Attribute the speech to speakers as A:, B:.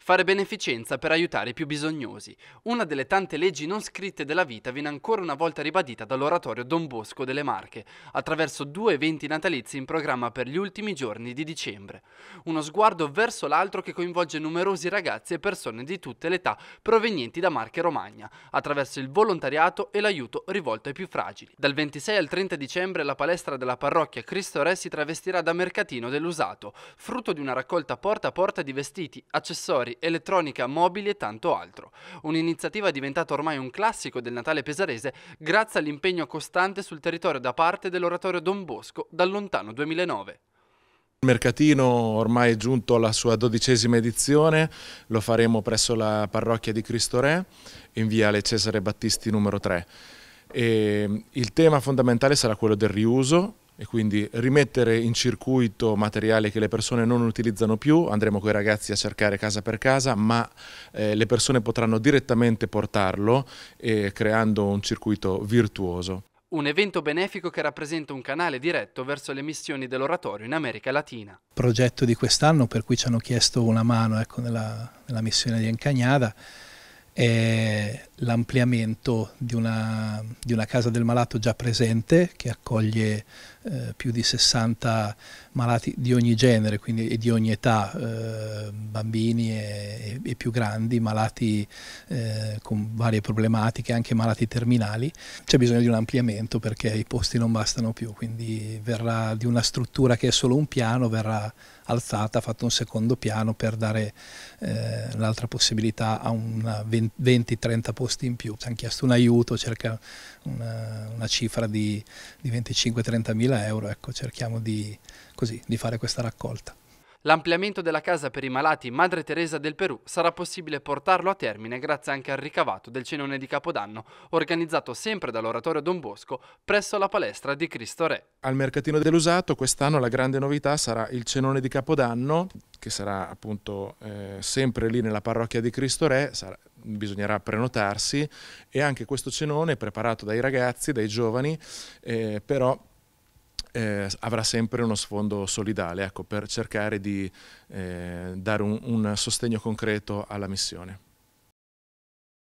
A: Fare beneficenza per aiutare i più bisognosi, una delle tante leggi non scritte della vita viene ancora una volta ribadita dall'oratorio Don Bosco delle Marche, attraverso due eventi natalizi in programma per gli ultimi giorni di dicembre. Uno sguardo verso l'altro che coinvolge numerosi ragazzi e persone di tutte le età provenienti da Marche Romagna, attraverso il volontariato e l'aiuto rivolto ai più fragili. Dal 26 al 30 dicembre la palestra della parrocchia Cristo Re si travestirà da mercatino dell'usato, frutto di una raccolta porta a porta di vestiti, accessori, elettronica, mobili e tanto altro. Un'iniziativa diventata ormai un classico del Natale pesarese grazie all'impegno costante sul territorio da parte dell'oratorio Don Bosco dal lontano 2009.
B: Il mercatino ormai è giunto alla sua dodicesima edizione, lo faremo presso la parrocchia di Cristo Re in viale Cesare Battisti numero 3. E il tema fondamentale sarà quello del riuso e quindi rimettere in circuito materiali che le persone non utilizzano più, andremo con i ragazzi a cercare casa per casa, ma eh, le persone potranno direttamente portarlo eh, creando un circuito virtuoso.
A: Un evento benefico che rappresenta un canale diretto verso le missioni dell'oratorio in America Latina.
C: Progetto di quest'anno per cui ci hanno chiesto una mano ecco, nella, nella missione di Encagnada è l'ampliamento di, di una casa del malato già presente che accoglie eh, più di 60 malati di ogni genere, quindi di ogni età, eh, bambini e, e, più grandi, malati eh, con varie problematiche, anche malati terminali. C'è bisogno di un ampliamento perché i posti non bastano più, quindi verrà di una struttura che è solo un piano, verrà alzata, fatto un secondo piano per dare eh, l'altra possibilità a 20-30 posti in più. Ci hanno chiesto un aiuto, circa una, una cifra di, di 25-30 mila 5 euro, ecco, cerchiamo di, così, di fare questa raccolta.
A: L'ampliamento della casa per i malati Madre Teresa del Perù sarà possibile portarlo a termine grazie anche al ricavato del cenone di Capodanno, organizzato sempre dall'oratorio Don Bosco presso la palestra di Cristo Re.
B: Al mercatino dell'usato quest'anno la grande novità sarà il cenone di Capodanno, che sarà appunto eh, sempre lì nella parrocchia di Cristo Re, sarà, bisognerà prenotarsi e anche questo cenone è preparato dai ragazzi, dai giovani, eh, però eh, avrà sempre uno sfondo solidale ecco, per cercare di eh, dare un, un sostegno concreto alla missione.